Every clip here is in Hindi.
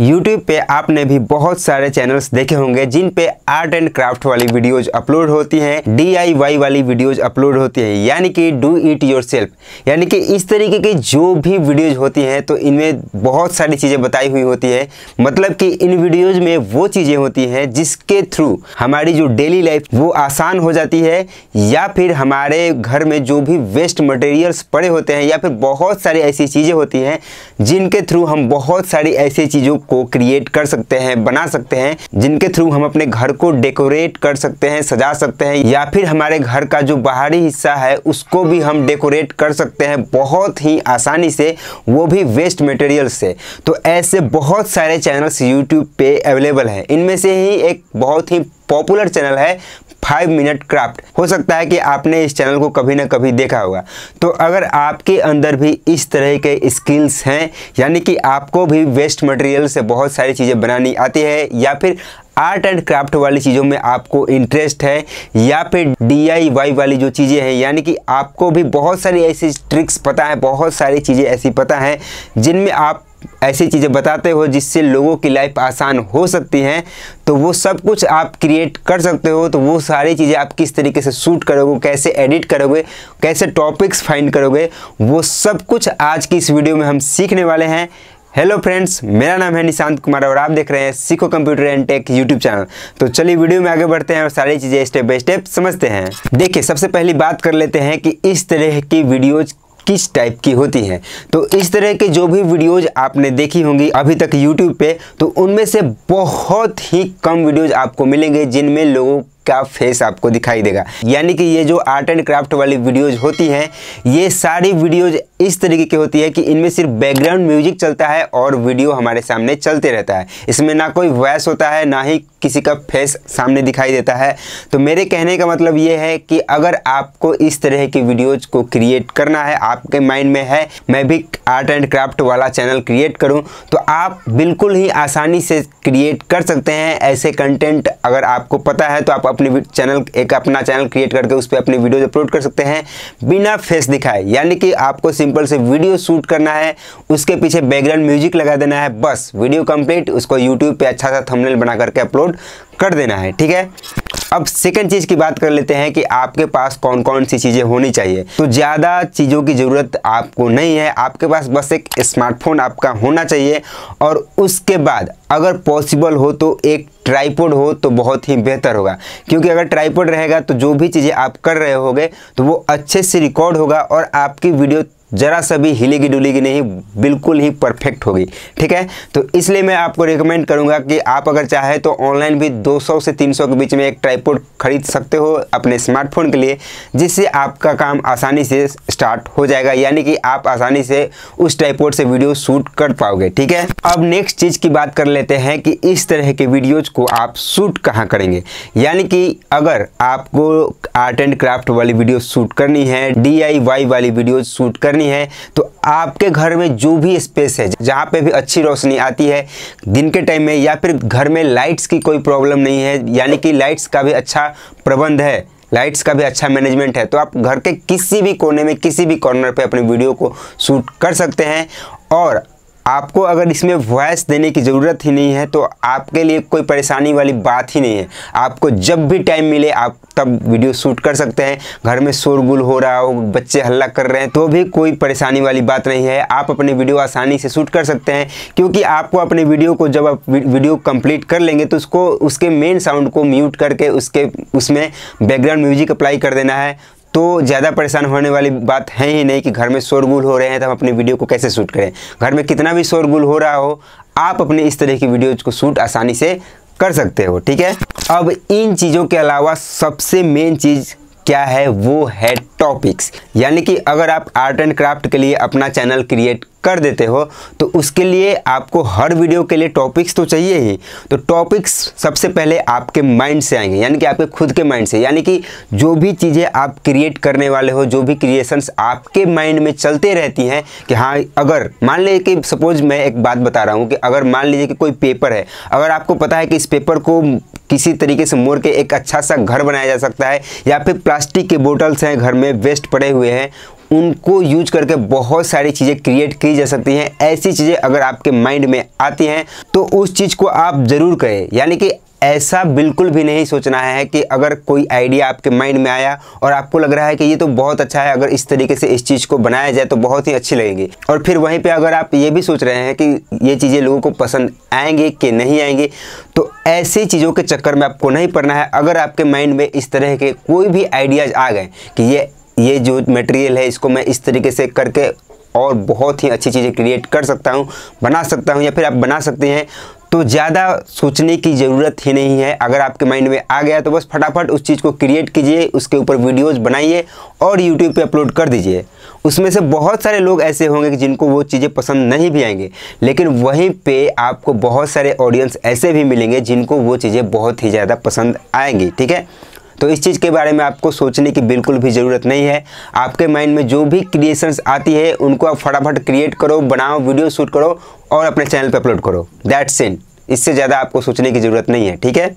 यूट्यूब पे आपने भी बहुत सारे चैनल्स देखे होंगे जिन पे आर्ट एंड क्राफ्ट वाली वीडियोज अपलोड होती हैं DIY वाली वीडियोज अपलोड होती है यानी कि डू इट योर यानी कि इस तरीके की जो भी वीडियोज होती हैं तो इनमें बहुत सारी चीज़ें बताई हुई होती है मतलब कि इन वीडियोज में वो चीज़ें होती हैं जिसके थ्रू हमारी जो डेली लाइफ वो आसान हो जाती है या फिर हमारे घर में जो भी वेस्ट मटेरियल्स पड़े होते हैं या फिर बहुत सारी ऐसी चीज़ें होती हैं जिनके थ्रू हम बहुत सारी ऐसी चीज़ों को क्रिएट कर सकते हैं बना सकते हैं जिनके थ्रू हम अपने घर को डेकोरेट कर सकते हैं सजा सकते हैं या फिर हमारे घर का जो बाहरी हिस्सा है उसको भी हम डेकोरेट कर सकते हैं बहुत ही आसानी से वो भी वेस्ट मटेरियल से तो ऐसे बहुत सारे चैनल्स यूट्यूब पे अवेलेबल हैं इनमें से ही एक बहुत ही पॉपुलर चैनल है फाइव मिनट क्राफ्ट हो सकता है कि आपने इस चैनल को कभी ना कभी देखा होगा तो अगर आपके अंदर भी इस तरह के स्किल्स हैं यानी कि आपको भी वेस्ट मटेरियल से बहुत सारी चीज़ें बनानी आती है या फिर आर्ट एंड क्राफ्ट वाली चीज़ों में आपको इंटरेस्ट है या फिर डी वाली जो चीज़ें हैं यानी कि आपको भी बहुत सारी ऐसी ट्रिक्स पता है बहुत सारी चीज़ें ऐसी पता हैं जिनमें आप ऐसी चीज़ें बताते हो जिससे लोगों की लाइफ आसान हो सकती हैं तो वो सब कुछ आप क्रिएट कर सकते हो तो वो सारी चीज़ें आप किस तरीके से शूट करोगे कैसे एडिट करोगे कैसे टॉपिक्स फाइंड करोगे वो सब कुछ आज की इस वीडियो में हम सीखने वाले हैं हेलो फ्रेंड्स मेरा नाम है निशांत कुमार और आप देख रहे हैं सीखो computer and tech YouTube channel तो चलिए वीडियो में आगे बढ़ते हैं और सारी चीज़ें स्टेप बाय स्टेप समझते हैं देखिए सबसे पहली बात कर लेते हैं कि इस तरह की वीडियोज किस टाइप की होती हैं तो इस तरह के जो भी वीडियोज आपने देखी होंगी अभी तक यूट्यूब पे तो उनमें से बहुत ही कम वीडियोज आपको मिलेंगे जिनमें लोगों का फेस आपको दिखाई देगा यानी कि ये जो आर्ट एंड क्राफ्ट वाली वीडियोज होती हैं ये सारी वीडियोज इस तरीके की होती है कि इनमें सिर्फ बैकग्राउंड म्यूजिक चलता है और वीडियो हमारे सामने चलते रहता है इसमें ना कोई वॉयस होता है ना ही किसी का फेस सामने दिखाई देता है तो मेरे कहने का मतलब ये है कि अगर आपको इस तरह की वीडियोज को क्रिएट करना है आपके माइंड में है मैं भी आर्ट एंड क्राफ्ट वाला चैनल क्रिएट करूँ तो आप बिल्कुल ही आसानी से क्रिएट कर सकते हैं ऐसे कंटेंट अगर आपको पता है तो आप अपनी चैनल एक अपना चैनल क्रिएट करके उस पर अपनी वीडियोज अपलोड कर सकते हैं बिना फेस दिखाए यानी कि आपको सिंपल से वीडियो शूट करना है उसके पीछे बैकग्राउंड म्यूजिक लगा देना है बस वीडियो कंप्लीट उसको यूट्यूब पर अच्छा सा थंबनेल बना करके अपलोड कर देना है ठीक है अब सेकेंड चीज़ की बात कर लेते हैं कि आपके पास कौन कौन सी चीज़ें होनी चाहिए तो ज़्यादा चीज़ों की ज़रूरत आपको नहीं है आपके पास बस एक स्मार्टफोन आपका होना चाहिए और उसके बाद अगर पॉसिबल हो तो एक ट्राईपोड हो तो बहुत ही बेहतर होगा क्योंकि अगर ट्राईपोड रहेगा तो जो भी चीज़ें आप कर रहे होगे तो वो अच्छे से रिकॉर्ड होगा और आपकी वीडियो ज़रा सा भी हिलेगी डुलेगी नहीं बिल्कुल ही परफेक्ट होगी ठीक है तो इसलिए मैं आपको रिकमेंड करूंगा कि आप अगर चाहे तो ऑनलाइन भी 200 से 300 के बीच में एक ट्राईपोर्ड खरीद सकते हो अपने स्मार्टफोन के लिए जिससे आपका काम आसानी से स्टार्ट हो जाएगा यानी कि आप आसानी से उस ट्राईपोर्ड से वीडियो शूट कर पाओगे ठीक है अब नेक्स्ट चीज़ की बात कर लेते हैं कि इस तरह के वीडियोज़ को आप शूट कहाँ करेंगे यानी कि अगर आपको आर्ट एंड क्राफ्ट वाली वीडियो शूट करनी है डी वाली वीडियो शूट करनी रोशनी है तो आपके घर में जो भी स्पेस है जहाँ पे भी अच्छी रोशनी आती है दिन के टाइम में या फिर घर में लाइट्स की कोई प्रॉब्लम नहीं है यानी कि लाइट्स का भी अच्छा प्रबंध है लाइट्स का भी अच्छा मैनेजमेंट है तो आप घर के किसी भी कोने में किसी भी कॉर्नर पर अपनी वीडियो को शूट कर सकते हैं और आपको अगर इसमें वॉइस देने की ज़रूरत ही नहीं है तो आपके लिए कोई परेशानी वाली बात ही नहीं है आपको जब भी टाइम मिले आप तब वीडियो शूट कर सकते हैं घर में शोरगुल हो रहा हो बच्चे हल्ला कर रहे हैं तो भी कोई परेशानी वाली बात नहीं है आप अपने वीडियो आसानी से शूट कर सकते हैं क्योंकि आपको अपने वीडियो को जब आप वीडियो कंप्लीट कर लेंगे तो उसको उसके मेन साउंड को म्यूट करके उसके उसमें बैकग्राउंड म्यूजिक अप्लाई कर देना है तो ज़्यादा परेशान होने वाली बात है ही नहीं कि घर में शोरगुल हो रहे हैं तो हम अपनी वीडियो को कैसे शूट करें घर में कितना भी शोरगुल हो रहा हो आप अपने इस तरह की वीडियोज़ को शूट आसानी से कर सकते हो ठीक है अब इन चीज़ों के अलावा सबसे मेन चीज़ क्या है वो है टॉपिक्स यानी कि अगर आप आर्ट एंड क्राफ्ट के लिए अपना चैनल क्रिएट कर देते हो तो उसके लिए आपको हर वीडियो के लिए टॉपिक्स तो चाहिए ही तो टॉपिक्स सबसे पहले आपके माइंड से आएंगे यानी कि आपके खुद के माइंड से यानी कि जो भी चीज़ें आप क्रिएट करने वाले हो जो भी क्रिएशंस आपके माइंड में चलते रहती हैं कि हाँ अगर मान लीजिए कि सपोज मैं एक बात बता रहा हूँ कि अगर मान लीजिए कि कोई पेपर है अगर आपको पता है कि इस पेपर को किसी तरीके से मोड़ के एक अच्छा सा घर बनाया जा सकता है या फिर प्लास्टिक के बोटल्स हैं घर में वेस्ट पड़े हुए हैं उनको यूज करके बहुत सारी चीज़ें क्रिएट की जा सकती हैं ऐसी चीज़ें अगर आपके माइंड में आती हैं तो उस चीज़ को आप ज़रूर करें यानी कि ऐसा बिल्कुल भी नहीं सोचना है कि अगर कोई आइडिया आपके माइंड में आया और आपको लग रहा है कि ये तो बहुत अच्छा है अगर इस तरीके से इस चीज़ को बनाया जाए तो बहुत ही अच्छी लगेगी और फिर वहीं पे अगर आप ये भी सोच रहे हैं कि ये चीज़ें लोगों को पसंद आएंगे कि नहीं आएंगे तो ऐसी चीज़ों के चक्कर में आपको नहीं पड़ना है अगर आपके माइंड में इस तरह के कोई भी आइडियाज़ आ गए कि ये ये जो मटेरियल है इसको मैं इस तरीके से करके और बहुत ही अच्छी चीज़ें क्रिएट कर सकता हूँ बना सकता हूँ या फिर आप बना सकते हैं तो ज़्यादा सोचने की ज़रूरत ही नहीं है अगर आपके माइंड में आ गया तो बस फटाफट उस चीज़ को क्रिएट कीजिए उसके ऊपर वीडियोस बनाइए और यूट्यूब पे अपलोड कर दीजिए उसमें से बहुत सारे लोग ऐसे होंगे कि जिनको वो चीज़ें पसंद नहीं भी आएंगे लेकिन वहीं पे आपको बहुत सारे ऑडियंस ऐसे भी मिलेंगे जिनको वो चीज़ें बहुत ही ज़्यादा पसंद आएंगी ठीक है तो इस चीज़ के बारे में आपको सोचने की बिल्कुल भी ज़रूरत नहीं है आपके माइंड में जो भी क्रिएशंस आती है उनको आप फटाफट क्रिएट करो बनाओ वीडियो शूट करो और अपने चैनल पर अपलोड करो दैट्स इन इससे ज़्यादा आपको सोचने की ज़रूरत नहीं है ठीक है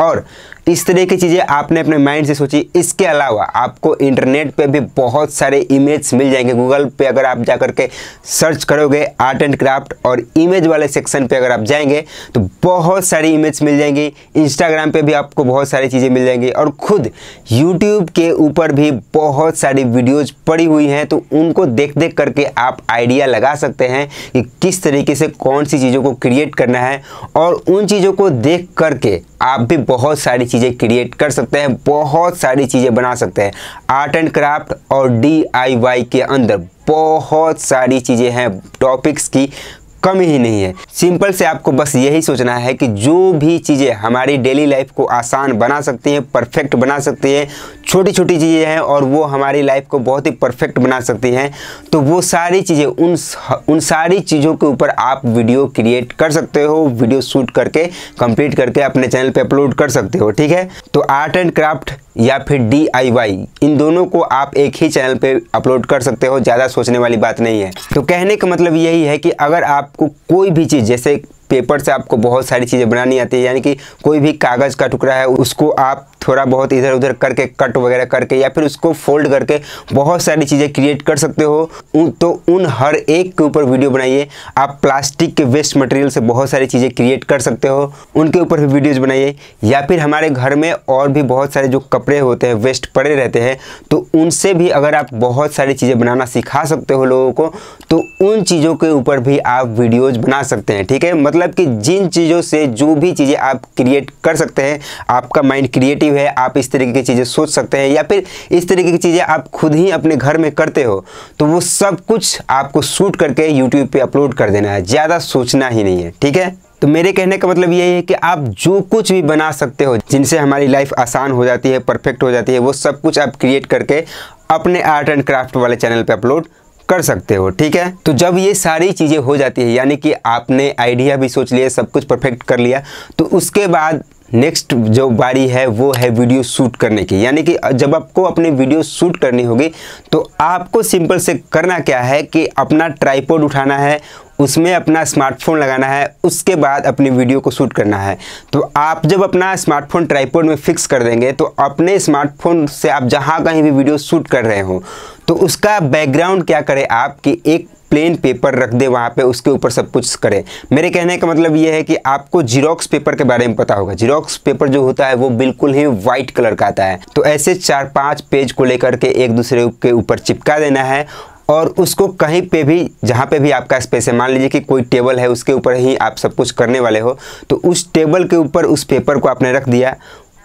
और इस तरह की चीज़ें आपने अपने माइंड से सोची इसके अलावा आपको इंटरनेट पे भी बहुत सारे इमेज मिल जाएंगे गूगल पे अगर आप जा के सर्च करोगे आर्ट एंड क्राफ्ट और इमेज वाले सेक्शन पे अगर आप जाएंगे तो बहुत सारी इमेज मिल जाएंगी इंस्टाग्राम पे भी आपको बहुत सारी चीज़ें मिल जाएंगी और खुद यूट्यूब के ऊपर भी बहुत सारी वीडियोज़ पड़ी हुई हैं तो उनको देख देख करके आप आइडिया लगा सकते हैं कि किस तरीके से कौन सी चीज़ों को क्रिएट करना है और उन चीज़ों को देख करके आप भी बहुत सारी चीज़ चीज़ें क्रिएट कर सकते हैं बहुत सारी चीज़ें बना सकते हैं आर्ट एंड क्राफ्ट और डी के अंदर बहुत सारी चीज़ें हैं टॉपिक्स की कमी ही नहीं है सिंपल से आपको बस यही सोचना है कि जो भी चीज़ें हमारी डेली लाइफ को आसान बना सकती हैं परफेक्ट बना सकती हैं छोटी छोटी चीज़ें हैं और वो हमारी लाइफ को बहुत ही परफेक्ट बना सकती हैं तो वो सारी चीज़ें उन उन सारी चीज़ों के ऊपर आप वीडियो क्रिएट कर सकते हो वीडियो शूट करके कंप्लीट करके अपने चैनल पे अपलोड कर सकते हो ठीक है तो आर्ट एंड क्राफ्ट या फिर डी इन दोनों को आप एक ही चैनल पे अपलोड कर सकते हो ज़्यादा सोचने वाली बात नहीं है तो कहने का मतलब यही है कि अगर आपको कोई भी चीज़ जैसे पेपर से आपको बहुत सारी चीज़ें बनानी आती है यानी कि कोई भी कागज़ का टुकड़ा है उसको आप थोड़ा बहुत इधर उधर करके कट वगैरह करके या फिर उसको फोल्ड करके बहुत सारी चीज़ें क्रिएट कर सकते हो उन, तो उन हर एक के ऊपर वीडियो बनाइए आप प्लास्टिक के वेस्ट मटेरियल से बहुत सारी चीज़ें क्रिएट कर सकते हो उनके ऊपर भी वीडियोज़ बनाइए या फिर हमारे घर में और भी बहुत सारे जो कपड़े होते हैं वेस्ट पड़े रहते हैं तो उनसे भी अगर आप बहुत सारी चीज़ें बनाना सिखा सकते हो लोगों को तो उन चीज़ों के ऊपर भी आप वीडियोज़ बना सकते हैं ठीक है मतलब मतलब कि जिन चीज़ों से जो भी चीज़ें आप क्रिएट कर सकते हैं आपका माइंड क्रिएटिव है आप इस तरीके की चीज़ें सोच सकते हैं या फिर इस तरीके की चीज़ें आप खुद ही अपने घर में करते हो तो वो सब कुछ आपको शूट करके यूट्यूब पर अपलोड कर देना है ज़्यादा सोचना ही नहीं है ठीक है तो मेरे कहने का मतलब यही है कि आप जो कुछ भी बना सकते हो जिनसे हमारी लाइफ आसान हो जाती है परफेक्ट हो जाती है वो सब कुछ आप क्रिएट करके अपने आर्ट एंड क्राफ्ट वाले चैनल पे अपलोड कर सकते हो ठीक है तो जब ये सारी चीज़ें हो जाती है यानी कि आपने आइडिया भी सोच लिया सब कुछ परफेक्ट कर लिया तो उसके बाद नेक्स्ट जो बारी है वो है वीडियो शूट करने की यानी कि जब आपको अपनी वीडियो शूट करनी होगी तो आपको सिंपल से करना क्या है कि अपना ट्राईपोड उठाना है उसमें अपना स्मार्टफोन लगाना है उसके बाद अपनी वीडियो को शूट करना है तो आप जब अपना स्मार्टफोन ट्राईपोड में फ़िक्स कर देंगे तो अपने स्मार्टफोन से आप जहाँ कहीं भी वीडियो शूट कर रहे हो तो उसका बैकग्राउंड क्या करें आप कि एक प्लेन पेपर रख दे वहाँ पे उसके ऊपर सब कुछ करें मेरे कहने का मतलब ये है कि आपको जीरोक्स पेपर के बारे में पता होगा जीरोक्स पेपर जो होता है वो बिल्कुल ही वाइट कलर का आता है तो ऐसे चार पाँच पेज को लेकर के एक दूसरे के ऊपर चिपका देना है और उसको कहीं पे भी जहाँ पे भी आपका स्पेस है मान लीजिए कि कोई टेबल है उसके ऊपर ही आप सब कुछ करने वाले हो तो उस टेबल के ऊपर उस पेपर को आपने रख दिया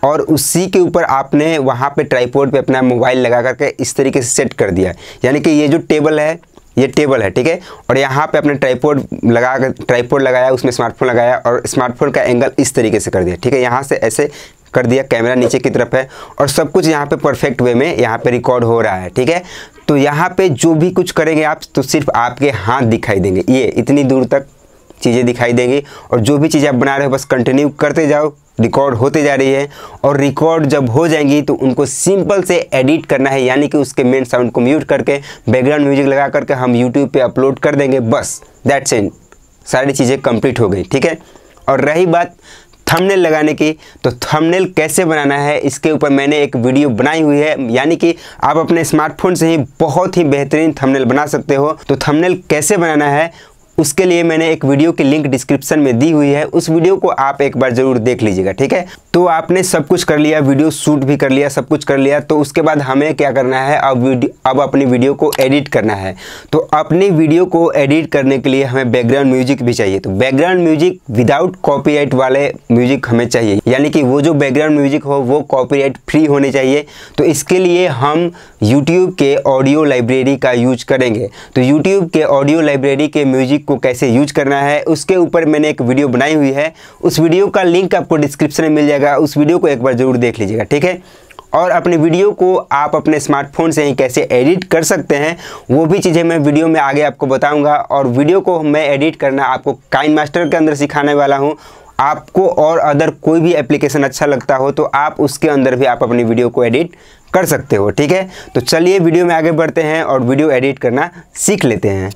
और उसी के ऊपर आपने वहाँ पे ट्राईपोर्ड पे अपना मोबाइल लगा करके इस तरीके से सेट कर दिया यानी कि ये जो टेबल है ये टेबल है ठीक है और यहाँ पे अपने ट्राईपोर्ड लगा ट्राईपोर्ड लगाया उसमें स्मार्टफोन लगाया और स्मार्टफोन का एंगल इस तरीके से कर दिया ठीक है यहाँ से ऐसे कर दिया कैमरा नीचे की तरफ है और सब कुछ यहाँ पे परफेक्ट वे में यहाँ पे रिकॉर्ड हो रहा है ठीक है तो यहाँ पे जो भी कुछ करेंगे आप तो सिर्फ आपके हाथ दिखाई देंगे ये इतनी दूर तक चीज़ें दिखाई देंगी और जो भी चीज़ें आप बना रहे हो बस कंटिन्यू करते जाओ रिकॉर्ड होते जा रही है और रिकॉर्ड जब हो जाएंगी तो उनको सिंपल से एडिट करना है यानी कि उसके मेन साउंड को म्यूट करके बैकग्राउंड म्यूजिक लगा करके हम यूट्यूब पे अपलोड कर देंगे बस दैट्स एंड सारी चीज़ें कंप्लीट हो गई ठीक है और रही बात थंबनेल लगाने की तो थंबनेल कैसे बनाना है इसके ऊपर मैंने एक वीडियो बनाई हुई है यानी कि आप अपने स्मार्टफोन से ही बहुत ही बेहतरीन थंबनेल बना सकते हो तो थंबनेल कैसे बनाना है उसके लिए मैंने एक वीडियो की लिंक डिस्क्रिप्शन में दी हुई है उस वीडियो को आप एक बार ज़रूर देख लीजिएगा ठीक है तो आपने सब कुछ कर लिया वीडियो शूट भी कर लिया सब कुछ कर लिया तो उसके बाद हमें क्या करना है अब अब अपनी वीडियो को एडिट करना है तो अपनी वीडियो को एडिट करने के लिए हमें बैकग्राउंड म्यूजिक भी चाहिए तो बैकग्राउंड म्यूजिक विदाउट कॉपी वाले म्यूजिक हमें चाहिए यानी कि वो जो बैकग्राउंड म्यूजिक हो वो कॉपी फ्री होने चाहिए तो इसके लिए हम यूट्यूब के ऑडियो लाइब्रेरी का यूज करेंगे तो यूट्यूब के ऑडियो लाइब्रेरी के म्यूजिक ट्रिक को कैसे यूज करना है उसके ऊपर मैंने एक वीडियो बनाई हुई है उस वीडियो का लिंक आपको डिस्क्रिप्शन में मिल जाएगा उस वीडियो को एक बार ज़रूर देख लीजिएगा ठीक है और अपने वीडियो को आप अपने स्मार्टफोन से ही कैसे एडिट कर सकते हैं वो भी चीज़ें मैं वीडियो में आगे आपको बताऊंगा और वीडियो को मैं एडिट करना आपको काइन मास्टर के अंदर सिखाने वाला हूँ आपको और अदर कोई भी एप्लीकेशन अच्छा लगता हो तो आप उसके अंदर भी आप अपनी वीडियो को एडिट कर सकते हो ठीक है तो चलिए वीडियो में आगे बढ़ते हैं और वीडियो एडिट करना सीख लेते हैं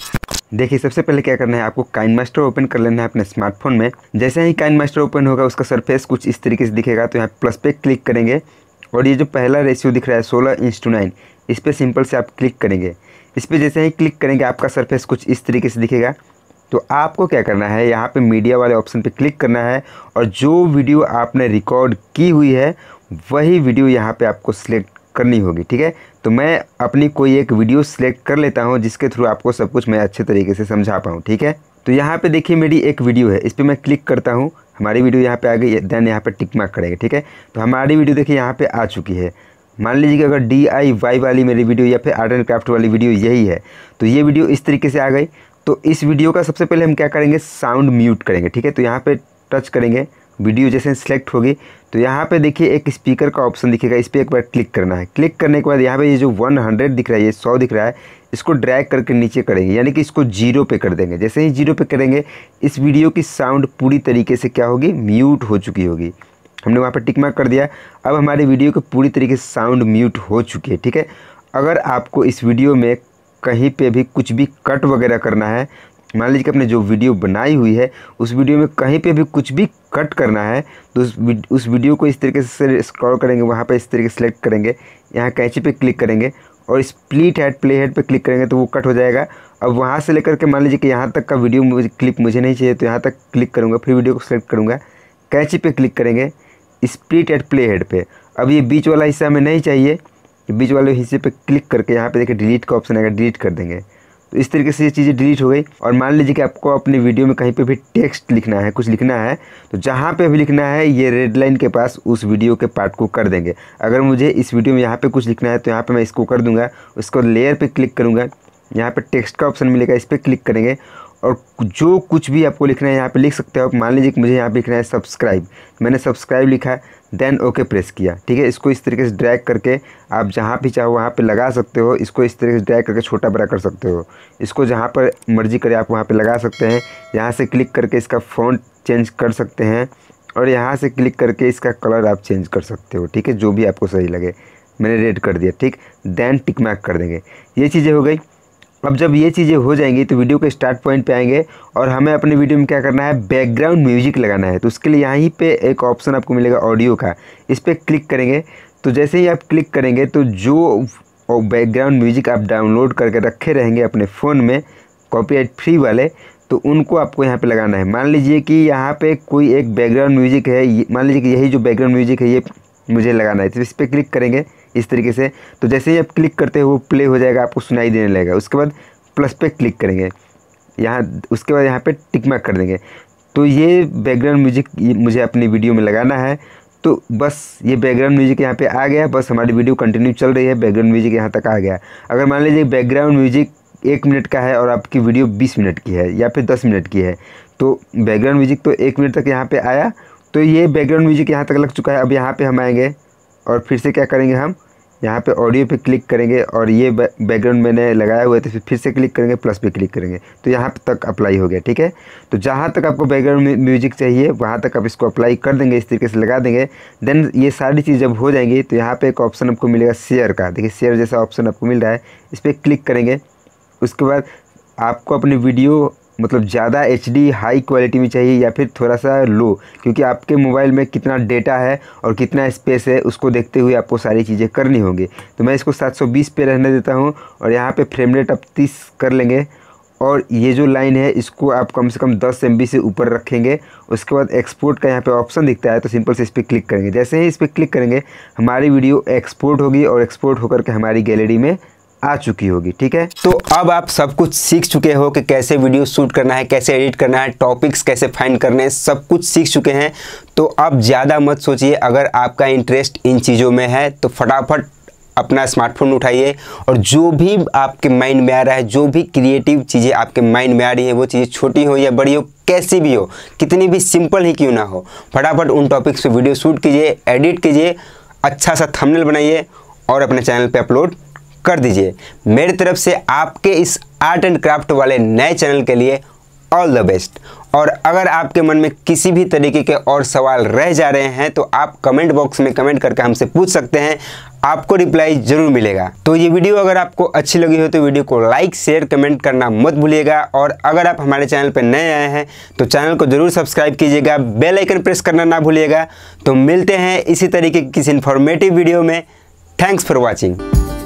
देखिए सबसे पहले क्या करना है आपको काइन मास्टर ओपन कर लेना है अपने स्मार्टफोन में जैसे ही काइन मास्टर ओपन होगा उसका सरफेस कुछ इस तरीके से दिखेगा तो यहाँ प्लस पे क्लिक करेंगे और ये जो पहला रेशियो दिख रहा है सोलह इंच टू नाइन इस पर सिंपल से आप क्लिक करेंगे इस पर जैसे ही क्लिक करेंगे आपका सरफेस कुछ इस तरीके से दिखेगा तो आपको क्या करना है यहाँ पे मीडिया वाले ऑप्शन पे क्लिक करना है और जो वीडियो आपने रिकॉर्ड की हुई है वही वीडियो यहाँ पे आपको सिलेक्ट करनी होगी ठीक है तो मैं अपनी कोई एक वीडियो सिलेक्ट कर लेता हूँ जिसके थ्रू आपको सब कुछ मैं अच्छे तरीके से समझा पाऊँ ठीक है तो यहाँ पर देखिए मेरी एक वीडियो है इस पर मैं क्लिक करता हूँ हमारी वीडियो यहाँ पर आ गई देन यहाँ पर टिक मार्क करेंगे ठीक है तो हमारी वीडियो देखिए यहाँ पर आ चुकी है मान लीजिए कि अगर डी आई वाई वाली मेरी वीडियो या फिर आर्ट एंड क्राफ्ट वाली वीडियो यही है तो ये वीडियो इस तरीके से आ गई तो इस वीडियो का सबसे पहले हम क्या करेंगे साउंड म्यूट करेंगे ठीक है तो यहाँ पे टच करेंगे वीडियो जैसे सिलेक्ट होगी तो यहाँ पे देखिए एक स्पीकर का ऑप्शन दिखेगा इस पर एक बार क्लिक करना है क्लिक करने के बाद यहाँ पे ये जो 100 दिख रहा है ये 100 दिख रहा है इसको ड्रैग करके नीचे करेंगे यानी कि इसको जीरो पे कर देंगे जैसे ही जीरो पे करेंगे इस वीडियो की साउंड पूरी तरीके से क्या होगी म्यूट हो चुकी होगी हमने वहाँ पर टिकमा कर दिया अब हमारे वीडियो की पूरी तरीके से साउंड म्यूट हो चुकी है ठीक है अगर आपको इस वीडियो में कहीं पे भी कुछ भी कट वगैरह करना है मान लीजिए कि आपने जो वीडियो बनाई हुई है उस वीडियो में कहीं पे भी कुछ भी कट करना है तो उस उस वीडियो को इस तरीके से स्क्रॉल करेंगे वहाँ पे इस तरीके सेलेक्ट करेंगे यहाँ कैची पे क्लिक करेंगे और स्प्लिट हेड प्ले हेड पर क्लिक करेंगे तो वो कट हो जाएगा अब वहाँ से लेकर के मान लीजिए कि यहाँ तक का वीडियो मुझे क्लिप मुझे नहीं चाहिए तो यहाँ तक क्लिक करूँगा फिर वीडियो को सिलेक्ट करूँगा कैची पर क्लिक करेंगे स्प्लिट एट प्ले हेड पर अब ये बीच वाला हिस्सा हमें नहीं चाहिए बीच वाले हिस्से पे क्लिक करके यहाँ पे देखिए डिलीट का ऑप्शन आएगा डिलीट कर देंगे तो इस तरीके से ये चीज़ें डिलीट हो गई और मान लीजिए कि आपको अपने वीडियो में कहीं पे भी टेक्स्ट लिखना है कुछ लिखना है तो जहाँ पे भी लिखना है ये रेड लाइन के पास उस वीडियो के पार्ट को कर देंगे अगर मुझे इस वीडियो में यहाँ पे कुछ लिखना है तो यहाँ पे मैं इसको कर दूंगा उसको लेयर पे क्लिक करूँगा यहाँ पर टेक्स्ट का ऑप्शन मिलेगा इस पर क्लिक करेंगे और जो कुछ भी आपको लिखना है यहाँ पे लिख सकते हो आप मान लीजिए कि मुझे यहाँ पे लिखना है सब्सक्राइब मैंने सब्सक्राइब लिखा है देन ओके प्रेस किया ठीक है इसको इस तरीके से ड्रैग करके आप जहाँ भी चाहो वहाँ पे लगा सकते हो इसको इस तरीके से ड्रैग करके छोटा बड़ा कर सकते हो इसको जहाँ पर मर्जी करे आप वहाँ पर लगा सकते हैं यहाँ से क्लिक करके इसका फ़ॉन्ट चेंज कर सकते हैं और यहाँ से क्लिक करके इसका कलर आप चेंज कर सकते हो ठीक है जो भी आपको सही लगे मैंने रेड कर दिया ठीक देन टिक कर देंगे ये चीज़ें हो गई अब जब ये चीज़ें हो जाएंगी तो वीडियो के स्टार्ट पॉइंट पे आएंगे और हमें अपने वीडियो में क्या करना है बैकग्राउंड म्यूजिक लगाना है तो उसके लिए यहीं पे एक ऑप्शन आपको मिलेगा ऑडियो का इस पर क्लिक करेंगे तो जैसे ही आप क्लिक करेंगे तो जो बैकग्राउंड म्यूजिक आप डाउनलोड करके रखे रहेंगे अपने फ़ोन में कॉपी फ्री वाले तो उनको आपको यहाँ पर लगाना है मान लीजिए कि यहाँ पर कोई एक बैकग्राउंड म्यूजिक है मान लीजिए कि यही जो बैकग्राउंड म्यूजिक है ये मुझे लगाना है तो इस पर क्लिक करेंगे इस तरीके से तो जैसे ही आप क्लिक करते हो वो प्ले हो जाएगा आपको सुनाई देने लगेगा उसके बाद प्लस पे क्लिक करेंगे यहाँ उसके बाद यहाँ पे टिक मार्क कर देंगे तो ये बैकग्राउंड म्यूजिक मुझे अपनी वीडियो में लगाना है तो बस ये बैकग्राउंड म्यूजिक यहाँ पे आ गया बस हमारी वीडियो कंटिन्यू चल रही है बैकग्राउंड म्यूजिक यहाँ तक आ गया अगर मान लीजिए बैकग्राउंड म्यूजिक एक मिनट का है और आपकी वीडियो बीस मिनट की है या फिर दस मिनट की है तो बैकग्राउंड म्यूजिक तो एक मिनट तक यहाँ पर आया तो ये बैकग्राउंड म्यूजिक यहाँ तक लग चुका है अब यहाँ पर हम आएँगे और फिर से क्या करेंगे हम यहाँ पे ऑडियो पे क्लिक करेंगे और ये बैकग्राउंड मैंने लगाया हुआ है तो फिर से क्लिक करेंगे प्लस पे क्लिक करेंगे तो यहाँ तक अप्लाई हो गया ठीक है तो जहाँ तक आपको बैकग्राउंड म्यूजिक चाहिए वहाँ तक आप इसको अप्लाई कर देंगे इस तरीके से लगा देंगे देन ये सारी चीज़ जब हो जाएंगी तो यहाँ पर एक ऑप्शन आपको मिलेगा शेयर का देखिए शेयर जैसा ऑप्शन आपको मिल रहा है इस पर क्लिक करेंगे उसके बाद आपको अपनी वीडियो मतलब ज़्यादा एच हाई क्वालिटी में चाहिए या फिर थोड़ा सा लो क्योंकि आपके मोबाइल में कितना डेटा है और कितना स्पेस है उसको देखते हुए आपको सारी चीज़ें करनी होंगी तो मैं इसको 720 पे रहने देता हूँ और यहाँ पे फ्रेम रेट आप 30 कर लेंगे और ये जो लाइन है इसको आप कम से कम दस एम से ऊपर रखेंगे उसके बाद एक्सपोर्ट का यहाँ पे ऑप्शन दिखता है तो सिंपल से इस पर क्लिक करेंगे जैसे ही इस पर क्लिक करेंगे हमारी वीडियो एक्सपोर्ट होगी और एक्सपोर्ट होकर के हमारी गैलरी में आ चुकी होगी ठीक है तो अब आप सब कुछ सीख चुके हो कि कैसे वीडियो शूट करना है कैसे एडिट करना है टॉपिक्स कैसे फाइंड करने हैं सब कुछ सीख चुके हैं तो अब ज़्यादा मत सोचिए अगर आपका इंटरेस्ट इन चीज़ों में है तो फटाफट अपना स्मार्टफोन उठाइए और जो भी आपके माइंड में आ रहा है जो भी क्रिएटिव चीज़ें आपके माइंड में आ रही है वो चीज़ें छोटी हो या बड़ी हो कैसी भी हो कितनी भी सिंपल ही क्यों ना हो फटाफट उन टॉपिक्स पे वीडियो शूट कीजिए एडिट कीजिए अच्छा सा थंबनेल बनाइए और अपने चैनल पे अपलोड कर दीजिए मेरे तरफ से आपके इस आर्ट एंड क्राफ्ट वाले नए चैनल के लिए ऑल द बेस्ट और अगर आपके मन में किसी भी तरीके के और सवाल रह जा रहे हैं तो आप कमेंट बॉक्स में कमेंट करके हमसे पूछ सकते हैं आपको रिप्लाई जरूर मिलेगा तो ये वीडियो अगर आपको अच्छी लगी हो तो वीडियो को लाइक शेयर कमेंट करना मत भूलिएगा और अगर आप हमारे चैनल पर नए आए हैं तो चैनल को जरूर सब्सक्राइब कीजिएगा बेल आइकन प्रेस करना ना भूलिएगा तो मिलते हैं इसी तरीके की किसी इन्फॉर्मेटिव वीडियो में थैंक्स फॉर वॉचिंग